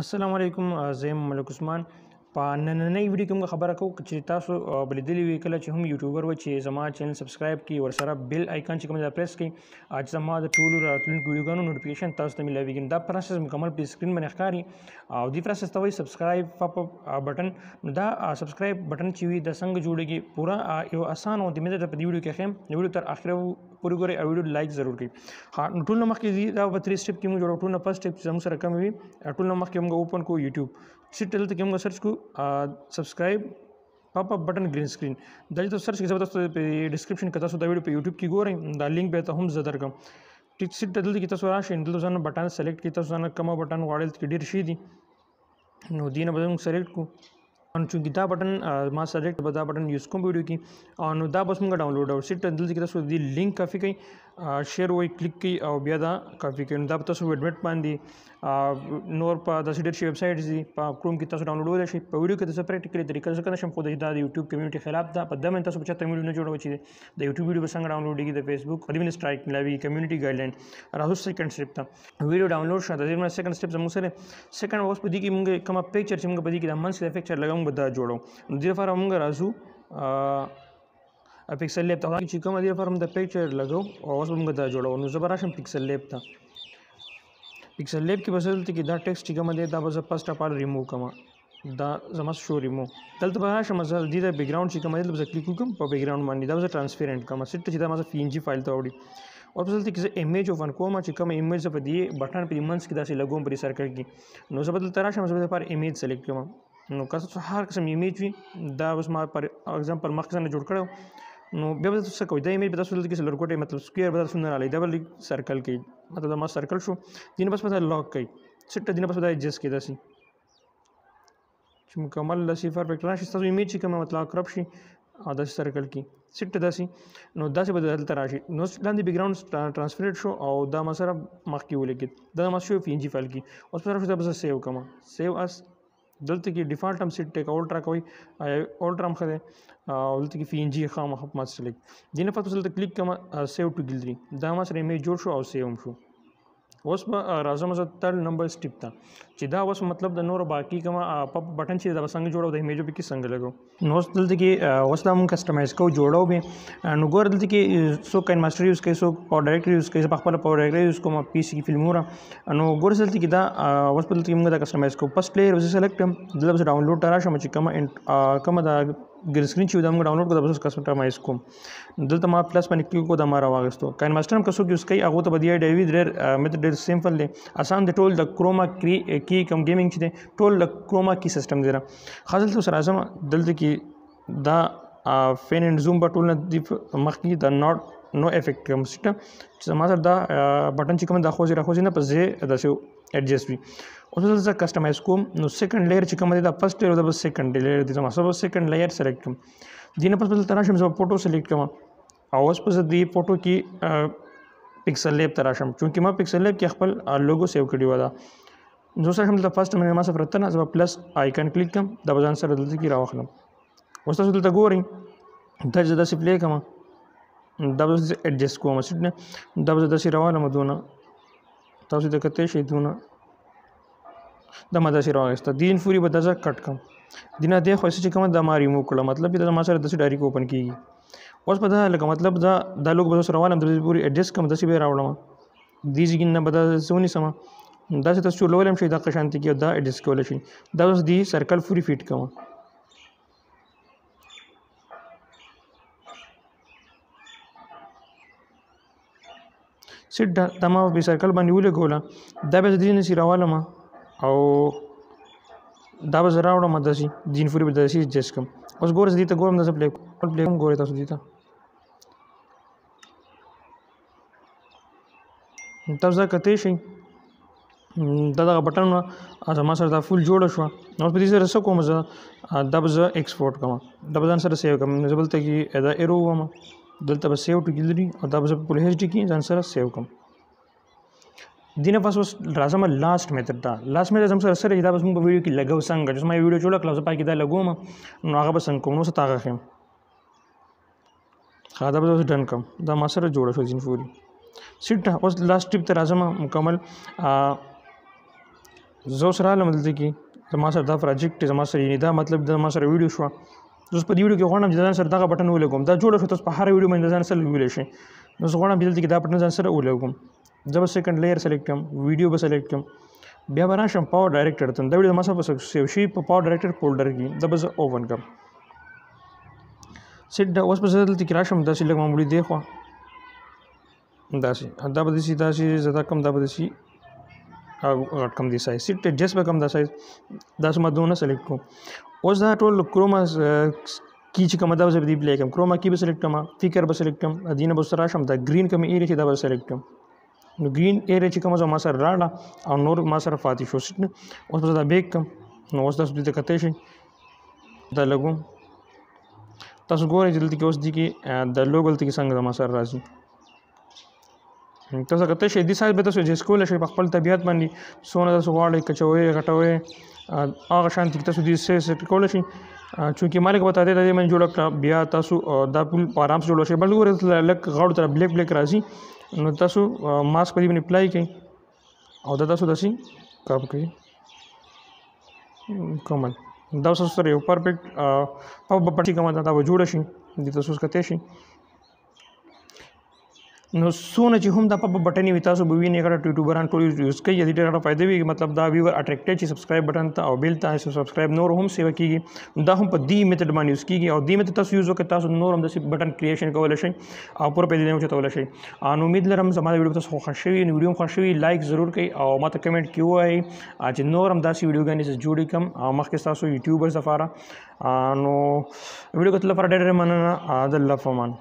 السلام علیکم زیم ملک عثمان په نننۍ ویډیو کې موږ خبره کوو چې تاسو بلیدلی وی کله چې هم یوټیوبر و چې زما چینل سبسکرایب کړئ ور سره بیل آیکن چې کوم ځای پریس کړئ اج زما د ټولو راتلونکو ویډیوګانو نوټیفیکیشن تاسو ته ملويږي دا پروسس مکمل په سکرین باندې ښکاری او دې پروسس ته وایي سبسکرایب پاپ بٹن دا سبسکرایب بٹن چې وي د څنګه جوړیږي پورا یو اسان او د مزه په ویډیو کې خیم ویډیو تر اخره پوری ګوري او ویډیو لایک ضرور کړئ ها ټول نو مخکې دا په 3 سټپ کې موږ جوړو ټول نو فرست سټپ زموږ سره کم وي ټول نو مخکې موږ اوپن کو یوټیوب shift L ته کوم سرچ کو سبسکرایب پاپ اپ بٹن گرین سکرین دا چې سرچ کې تاسو په ډسکرپشن کې تاسو دا ویډیو په یوټیوب کې ګورئ دا لینک به ته هم زدر کوم ټیک سیټ دلته کې تاسو راشئ دلته ځان بٹن سلیکټ کې تاسو ځان کوم بٹن غواړئ کې ډیر شي دي نو دینه به موږ سلیکټ کوو ان چې دا بٹن ما سلیکټ به دا بٹن یوز کوم ویډیو کې او نو دا بس موږ ډاونلوډ او سیټ دلته کې تاسو دی لینک کافي کوي شیر وای کلیک کی او بیا دا کاپی کړئ دا تاسو ویډمټ باندې نور په د سیډر شي ویب سټ دي په کروم کې تاسو ډاونلوډ ولای شي په ویډیو کې تاسو پریکټیکلی طریقې سره کنه شم خو د یوټیوب کمیونټي خلاف دا په دمن تاسو په چاته ویډیو نه جوړو چي د یوټیوب ویډیو څنګه ډاونلوډ کیږي د فیسبوک ادمن سټرایک ملاوي کمیونټي ګایډلاین راځو سیکنډ سټپ ته ویډیو ډاونلوډ شته د دې سیکنډ سټپ زموږ سره سیکنډ اوس په دې کې موږ کومه پکچر چې موږ په دې کې د منځ د پکچر لګوم دا جوړو د دې لپاره موږ راځو پکسل لیب ته چې کوم دی فرم د پکچر لګو او اوس موږ دا جوړو نو زبر راشم پکسل لیب ته پکسل لیب کې بسل ته کې دا ټیکسټ چې کوم دی دا به زه پسټ اپال ریموو کوم دا زما شو ریمو دلته به راشم زه د دې بیک گراوند چې کوم مطلب زه کلیک کوم په بیک گراوند باندې دا زه ترانسپیرنٹ کوم سټ چې دا ما پی ان جی فایل ته وړي او په دلته کې زه ایمیج اوپن کوم چې کوم ایمیج په دې بٹن په منس کې داسې لګوم پر سرکل کې نو زه بدل تراشم زه پر ایمیج سلیکټ کوم نو که څه هر قسم ایمیج وي دا اوس ما پر اگزامپل مخکې نه جوړ کړو نو بیا به تاسو کوی دا ایمیج به تاسو دلته کې سلور کوټه مطلب سکوير به تاسو نه لای دا بل سرکل کې مطلب دا ما سرکل شو دین بس مثلا لوګ کوي سټ دین بس دا ایجس کې داسي چې مکمل لسی پرفیکټ راشي تاسو ایمیج چې کوم مطلب کرپ شي او داسې سرکل کې سټ داسي نو داسې به دلته راشي نو لاندې بیک ګراوند ترانسفریټ شو او دا ما سره مخ کې ولګید دا ما شو پی ان جی فایل کې اوس پر شو دا بس سیو کوم سیو اس دلته کې ډیفالټ هم سیټ ټیک اولټرا کوي اولټرا هم خده او دلته کې پی ان جی خامخ ما سلیکټ دینه پته سره کلیک کوم سیو ټو ګیلری دا ما سره ایمیج جوړ شو او سیو هم شو اوس به راځم زه تر نمبر سټیپ ته چې دا اوس مطلب د نور باقي کوم اپ بٹن چې دا څنګه جوړو د ایمیجو به کې څنګه لګو نو اوس دلته کې اوس دا مون کسٹمایز کو جوړو به نو ګور دلته کې سو کین ماستر یوز کوي سو پاور ډایرکټ یوز کوي په خپل پاور ډایرکټ یوز کوم پی سي فلمورا نو ګور دلته کې دا اوس دلته کې موږ دا کسٹمایز کو پس پلیئر وز سلیکټ دلته ډاونلوډ ترا شم چې کوم کوم دا ګرین سکرین چې دا موږ ډاونلوډ کړو د بس کسمټا مایس کوم دلته ما پلس باندې کلیک کو دا ما راوغستو کاین ماستر هم کڅوګ یوز کوي هغه ته بدی ډیوی ډېر میتھډ ډېر سیمپل دی اسان د ټول د کروما کی کم گیمینګ چې دی ټول د کروما کی سیستم زیرا خاصل تو سره اعظم دلته کې دا فین اینڈ زوم بټول نه دی مخکې دا ناٹ نو افیکټ کوم سیستم چې ما سره دا بٹن چې کوم دا خوځي راخوځي نه پځه دا شو ایڈجسټ وي اوس زه کسٹمایز کوم نو سیکنډ لیر چې کوم دی دا فرست لیر او دا سیکنډ لیر دی زما سبا سیکنډ لیر سلیکټ کوم دینه پس بل تراشم زما فوټو سلیکټ کوم او اوس پس دی فوټو کې پکسل لیب تراشم چونکی ما پکسل لیب کې خپل لوګو سیو کړی و دا نو سره هم د فرست مې ما سره رتنه زما پلس آیکن کلیک کوم دا بزن سره دلته کې راوخلم اوس تاسو دلته ګورئ دا چې داسې پلی کوم دا به زه ایڈجسټ کوم سیټ نه دا به زه داسې روانه مدونه تاسو د کته شي دونه د مدا سره واغسته دین فوري به دځه کټ کم دینه د خو چې کوم د ما ریمو کړه مطلب دا ما سره د سې ډایری اوپن کیږي اوس په دا لکه مطلب دا د لوګ به سره ولم د پوری ایڈجسٹ کم د سې به راوړم دي ځګین نه بدا سونی سم دا چې تاسو لولم شي د قشانت کې دا ایڈجسٹ کول شي دا اوس دی سرکل فوري فټ کوم سټ تما په سرکل باندې ولګوله دا به دې نه سي راواله ما او دا به زرا وړم داسي دین فوري به داسي جس کوم اوس ګورز دې ته ګورم د پلی پلی ګورې تاسو دې ته تاسو دا کته شي دا دغه بٹن زما سره دا فول جوړ شو نو په دې سره څه کوم زه دبز ایکسپورټ کوم دبزان سره سیو کوم زبلته کې دا ایرو ومه دلته به سیو ټکی لري او دا به په هیڅ ټکی ځان سره سیو کوم دینه پس اوس راځم لاست میتھډ دا لاست میتھډ زم سره سره دا بس موږ په ویډیو کې لګو څنګه چې ما ویډیو جوړ کړل زه پای کې دا لګوم نو هغه به څنګه کوم نو ستاغه خیم دا به اوس ډن کوم دا ما سره جوړ شو ځین فوري سیټ اوس لاست ټیپ ته راځم مکمل زه اوس رااله مدلته کې زما سره دا پروجیکټ زما سره یعنی دا مطلب دا ما سره ویډیو شو زه په دې ویډیو کې غواړم چې ځان سره دغه بٹن ولګوم دا جوړه شو تاسو په هر ویډیو باندې ځان سره ویلی شئ نو زه غواړم چې دلته کې دا بٹن ځان سره ولګوم زه به سیکنډ لیئر سلیکټ کړم ویډیو به سلیکټ کړم بیا به راشم پاور ډایرکټر ته دا ویډیو ما سره سیو شي په پاور ډایرکټر فولډر کې دا به زه اوپن کړم سیټ دا اوس په زه دلته کې راشم داسې لږ معمولي دی خو داسې دا به داسې داسې زه دا کم دا به داسې غټ کم دی سایز سیټ جس به کم دا سایز دا سم دونه سلیکټ کوم اوس دا ټول کروما کی چې کومه دا به دی بلیک کروما کی به سلیکټ کوم فیکر به سلیکټ کوم ادینه به سره شم دا گرین کوم ایریا چې دا به سلیکټ کوم نو گرین ایریا چې کومه ما سره راړه او نور ما سره فاتح شو سټ اوس به دا بیک کوم نو اوس تاسو دې ته کته شي دا لګو تاسو ګورئ چې دلته کې اوس دي کې د لوګل ته کې څنګه ما سره راځي تاسو که ته شي د ساز به تاسو جس کول شي په خپل طبيعت باندې سونه تاسو غواړئ کچوي غټوي هغه شان تک تاسو دې سه سټ کول شي چونکی مالک وتا دی د من جوړ کړ بیا تاسو دا پول آرام سره جوړ شي بل ګور لک غړو تر بلیک بلیک راځي نو تاسو ماسک په دې باندې اپلای کړئ او دا تاسو داسي کار کوي کومل دا اوس سره یو پرفیکټ په پټي کومه دا وجوړ شي د تاسو څخه شي نو سونه چې هم دا په بټن وي تاسو به وینئ کړه یوټیوبران ټول یوز کوي یدي ډېر ګټه وي مطلب دا ویور اټریکټډ چې سبسکرایب بټن ته او بیل تاسو سبسکرایب نور هم سیو کیږي دا هم په دې میتھډ باندې یوز کیږي او دې میتھډ تاسو یوز وکړئ تاسو نور هم د بټن کریشن کول شئ او پر پیدا نه چتول شئ ان امید لرم زموږ ویډیو تاسو خوښ شوی نو ویډیو خوښ شوی لایک ضرور کړئ او ماته کمنټ کیو وای چې نور هم داسې ویډیوګانې سره جوړې کم او مخکې تاسو یوټیوبرز لپاره نو ویډیو کتل لپاره ډېر مننه عادل لفمان